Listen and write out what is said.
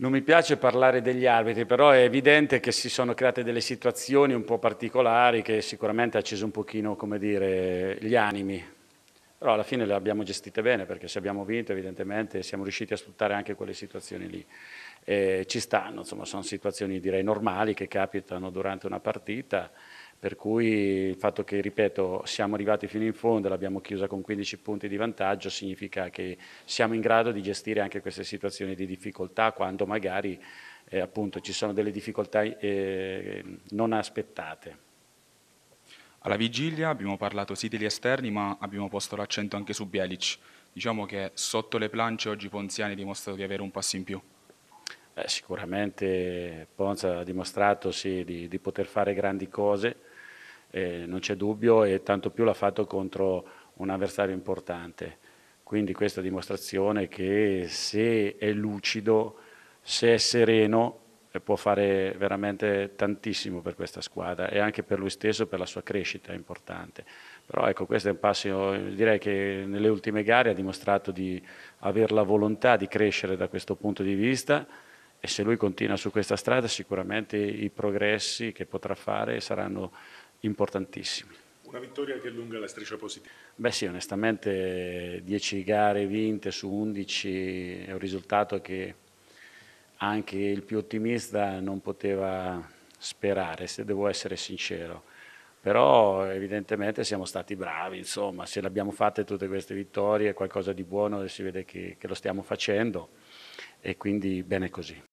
Non mi piace parlare degli arbitri, però è evidente che si sono create delle situazioni un po' particolari che sicuramente ha acceso un pochino, come dire, gli animi. Però alla fine le abbiamo gestite bene perché se abbiamo vinto evidentemente siamo riusciti a sfruttare anche quelle situazioni lì. E ci stanno, insomma, sono situazioni direi normali che capitano durante una partita per cui il fatto che, ripeto, siamo arrivati fino in fondo, l'abbiamo chiusa con 15 punti di vantaggio, significa che siamo in grado di gestire anche queste situazioni di difficoltà quando magari eh, appunto, ci sono delle difficoltà eh, non aspettate. Alla vigilia abbiamo parlato sì degli esterni, ma abbiamo posto l'accento anche su Bielic. Diciamo che sotto le plance oggi Ponziani ha dimostrato di avere un passo in più. Eh, sicuramente Ponza ha dimostrato sì, di, di poter fare grandi cose eh, non c'è dubbio e tanto più l'ha fatto contro un avversario importante. Quindi questa dimostrazione che se è lucido, se è sereno, eh, può fare veramente tantissimo per questa squadra e anche per lui stesso, per la sua crescita è importante. Però ecco, questo è un passo, direi che nelle ultime gare ha dimostrato di avere la volontà di crescere da questo punto di vista e se lui continua su questa strada sicuramente i progressi che potrà fare saranno importantissimi. Una vittoria che allunga la striscia positiva. Beh sì, onestamente 10 gare vinte su 11 è un risultato che anche il più ottimista non poteva sperare, se devo essere sincero. Però evidentemente siamo stati bravi, insomma, se l'abbiamo fatta tutte queste vittorie è qualcosa di buono e si vede che, che lo stiamo facendo e quindi bene così.